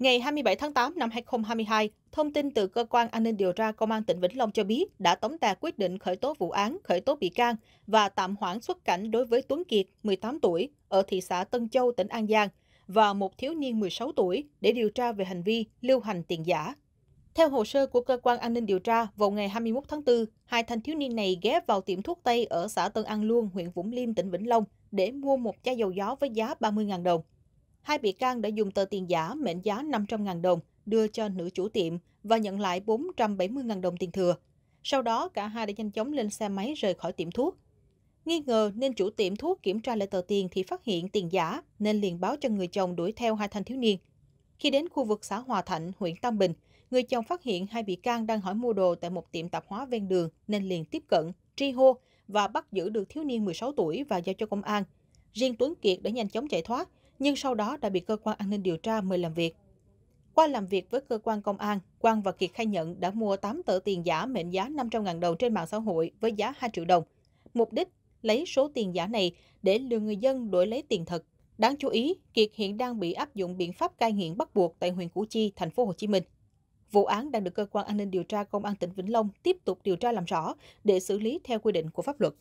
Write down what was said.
Ngày 27 tháng 8 năm 2022, thông tin từ Cơ quan An ninh Điều tra Công an tỉnh Vĩnh Long cho biết đã tống đạt quyết định khởi tố vụ án, khởi tố bị can và tạm hoãn xuất cảnh đối với Tuấn Kiệt, 18 tuổi, ở thị xã Tân Châu, tỉnh An Giang, và một thiếu niên 16 tuổi để điều tra về hành vi lưu hành tiền giả. Theo hồ sơ của Cơ quan An ninh Điều tra, vào ngày 21 tháng 4, hai thanh thiếu niên này ghé vào tiệm thuốc Tây ở xã Tân An Luông, huyện Vũng Liêm, tỉnh Vĩnh Long để mua một chai dầu gió với giá 30.000 đồng hai bị can đã dùng tờ tiền giả mệnh giá 500.000 đồng đưa cho nữ chủ tiệm và nhận lại 470.000 đồng tiền thừa. Sau đó, cả hai đã nhanh chóng lên xe máy rời khỏi tiệm thuốc. Nghi ngờ nên chủ tiệm thuốc kiểm tra lại tờ tiền thì phát hiện tiền giả nên liền báo cho người chồng đuổi theo hai thanh thiếu niên. Khi đến khu vực xã Hòa Thạnh, huyện Tam Bình, người chồng phát hiện hai bị can đang hỏi mua đồ tại một tiệm tạp hóa ven đường nên liền tiếp cận, tri hô và bắt giữ được thiếu niên 16 tuổi và giao cho công an. Riêng Tuấn Kiệt đã nhanh chóng chạy thoát, nhưng sau đó đã bị cơ quan an ninh điều tra mời làm việc. Qua làm việc với cơ quan công an, Quang và Kiệt khai nhận đã mua 8 tờ tiền giả mệnh giá 500.000 đồng trên mạng xã hội với giá 2 triệu đồng. Mục đích lấy số tiền giả này để lừa người dân đổi lấy tiền thật. Đáng chú ý, Kiệt hiện đang bị áp dụng biện pháp cai nghiện bắt buộc tại huyện Củ Chi, thành phố Hồ Chí Minh. Vụ án đang được cơ quan an ninh điều tra công an tỉnh Vĩnh Long tiếp tục điều tra làm rõ để xử lý theo quy định của pháp luật.